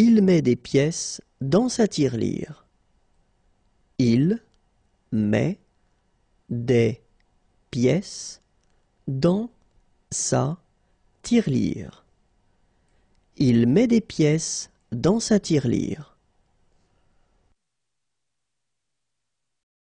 Il met des pièces dans sa tirelire. Il met des pièces dans sa tirelire. Il met des pièces dans sa tirelire.